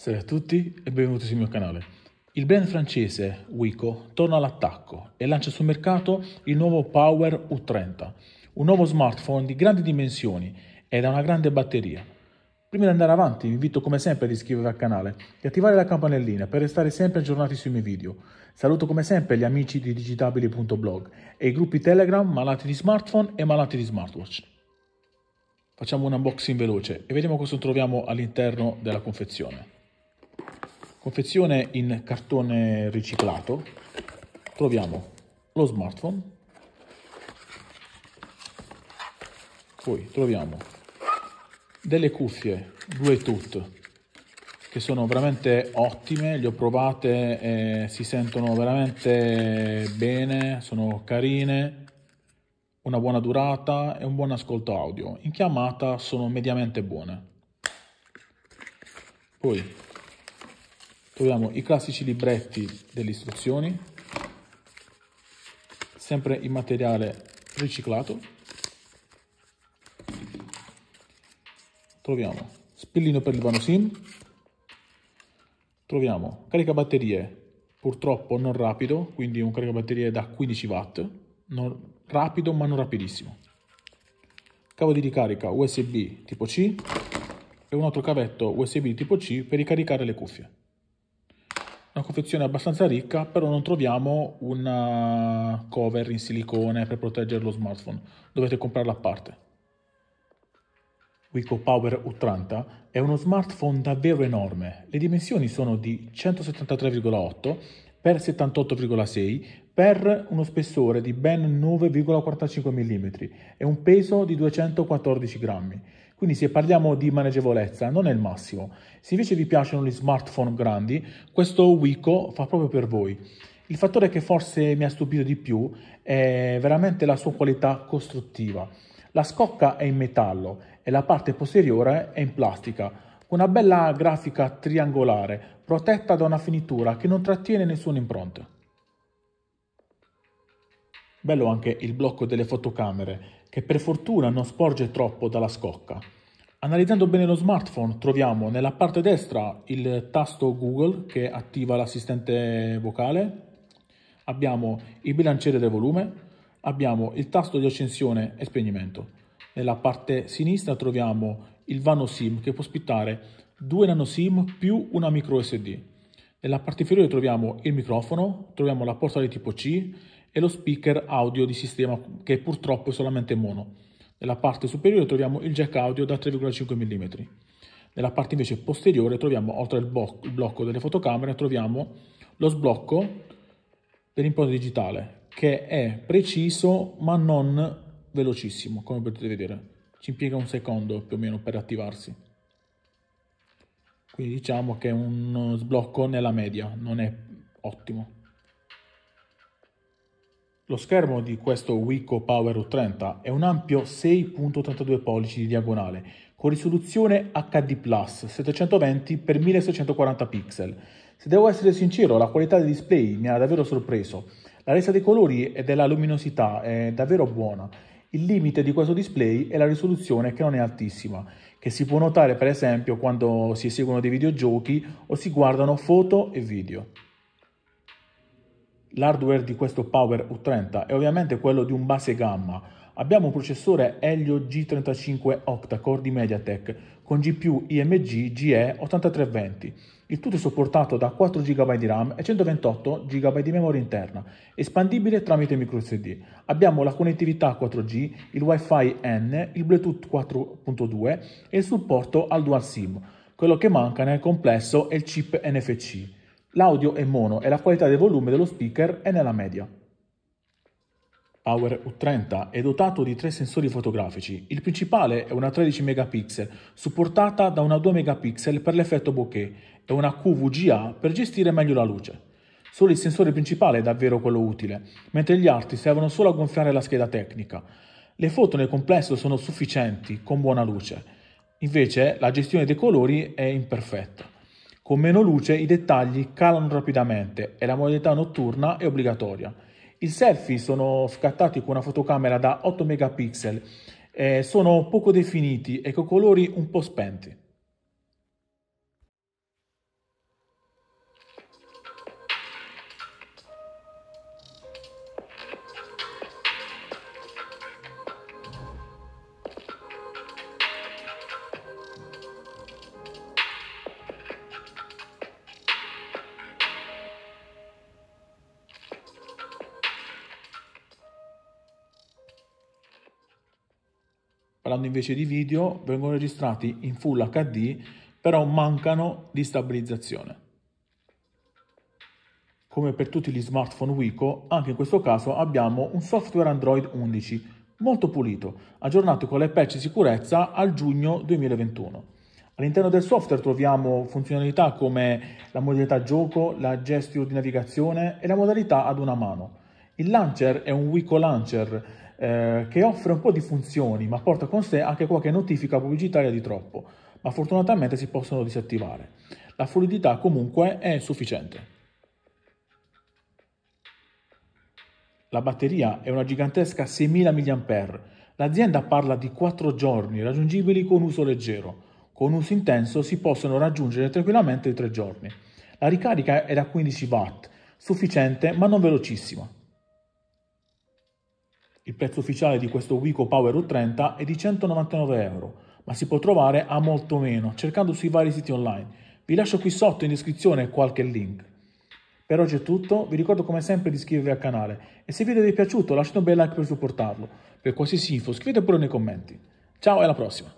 Salve a tutti e benvenuti sul mio canale. Il brand francese Wico torna all'attacco e lancia sul mercato il nuovo Power U30, un nuovo smartphone di grandi dimensioni e da una grande batteria. Prima di andare avanti vi invito come sempre ad iscrivervi al canale e attivare la campanellina per restare sempre aggiornati sui miei video. Saluto come sempre gli amici di digitabili.blog e i gruppi Telegram malati di smartphone e malati di smartwatch. Facciamo un unboxing veloce e vediamo cosa troviamo all'interno della confezione confezione in cartone riciclato, troviamo lo smartphone, poi troviamo delle cuffie Bluetooth che sono veramente ottime, le ho provate e si sentono veramente bene, sono carine, una buona durata e un buon ascolto audio. In chiamata sono mediamente buone. Poi troviamo i classici libretti delle istruzioni, sempre in materiale riciclato. Troviamo spillino per il vano SIM, troviamo caricabatterie purtroppo non rapido, quindi un caricabatterie da 15 watt, non rapido ma non rapidissimo. Cavo di ricarica USB tipo C e un altro cavetto USB tipo C per ricaricare le cuffie una confezione abbastanza ricca, però non troviamo una cover in silicone per proteggere lo smartphone, dovete comprarla a parte. Wico Power U30 è uno smartphone davvero enorme, le dimensioni sono di 173,8 x 78,6 per uno spessore di ben 9,45 mm e un peso di 214 grammi. Quindi se parliamo di maneggevolezza non è il massimo. Se invece vi piacciono gli smartphone grandi, questo Wico fa proprio per voi. Il fattore che forse mi ha stupito di più è veramente la sua qualità costruttiva. La scocca è in metallo e la parte posteriore è in plastica, con una bella grafica triangolare, protetta da una finitura che non trattiene nessuna impronta. Bello anche il blocco delle fotocamere, che per fortuna non sporge troppo dalla scocca. Analizzando bene lo smartphone troviamo nella parte destra il tasto Google che attiva l'assistente vocale, abbiamo il bilanciere del volume, abbiamo il tasto di accensione e spegnimento. Nella parte sinistra troviamo il vano SIM che può ospitare due nano SIM più una micro SD. Nella parte inferiore troviamo il microfono, troviamo la porta di tipo C, e lo speaker audio di sistema che purtroppo è solamente mono. Nella parte superiore troviamo il jack audio da 3,5 mm. Nella parte invece posteriore troviamo, oltre al blocco delle fotocamere, troviamo lo sblocco per input digitale, che è preciso ma non velocissimo, come potete vedere. Ci impiega un secondo più o meno per attivarsi. Quindi diciamo che è un sblocco nella media, non è ottimo. Lo schermo di questo Wico Power U30 è un ampio 6.82 pollici di diagonale con risoluzione HD 720x1640 pixel. Se devo essere sincero, la qualità del display mi ha davvero sorpreso. La resa dei colori e della luminosità è davvero buona. Il limite di questo display è la risoluzione che non è altissima, che si può notare per esempio quando si eseguono dei videogiochi o si guardano foto e video. L'hardware di questo Power U30 è ovviamente quello di un base gamma. Abbiamo un processore Helio G35 octa-core di MediaTek con GPU IMG GE8320. Il tutto è supportato da 4 GB di RAM e 128 GB di memoria interna, espandibile tramite microSD. Abbiamo la connettività 4G, il Wi-Fi N, il Bluetooth 4.2 e il supporto al Dual SIM. Quello che manca nel complesso è il chip NFC. L'audio è mono e la qualità del volume dello speaker è nella media. Power U30 è dotato di tre sensori fotografici. Il principale è una 13 megapixel, supportata da una 2 megapixel per l'effetto bokeh e una QVGA per gestire meglio la luce. Solo il sensore principale è davvero quello utile, mentre gli altri servono solo a gonfiare la scheda tecnica. Le foto nel complesso sono sufficienti, con buona luce. Invece la gestione dei colori è imperfetta. Con meno luce i dettagli calano rapidamente e la modalità notturna è obbligatoria. I selfie sono scattati con una fotocamera da 8 megapixel, eh, sono poco definiti e con colori un po' spenti. parlando invece di video, vengono registrati in Full HD, però mancano di stabilizzazione. Come per tutti gli smartphone Wico, anche in questo caso abbiamo un software Android 11, molto pulito, aggiornato con le patch sicurezza al giugno 2021. All'interno del software troviamo funzionalità come la modalità gioco, la gesture di navigazione e la modalità ad una mano. Il launcher è un Wico Launcher eh, che offre un po' di funzioni, ma porta con sé anche qualche notifica pubblicitaria di troppo, ma fortunatamente si possono disattivare. La fluidità comunque è sufficiente. La batteria è una gigantesca 6.000 mAh. L'azienda parla di 4 giorni raggiungibili con uso leggero. Con uso intenso si possono raggiungere tranquillamente i 3 giorni. La ricarica è da 15 W, sufficiente ma non velocissima. Il prezzo ufficiale di questo Wico Power U30 è di 199 euro, ma si può trovare a molto meno cercando sui vari siti online. Vi lascio qui sotto in descrizione qualche link. Per oggi è tutto, vi ricordo come sempre di iscrivervi al canale e se il video vi è piaciuto lasciate un bel like per supportarlo. Per qualsiasi info scrivete pure nei commenti. Ciao e alla prossima!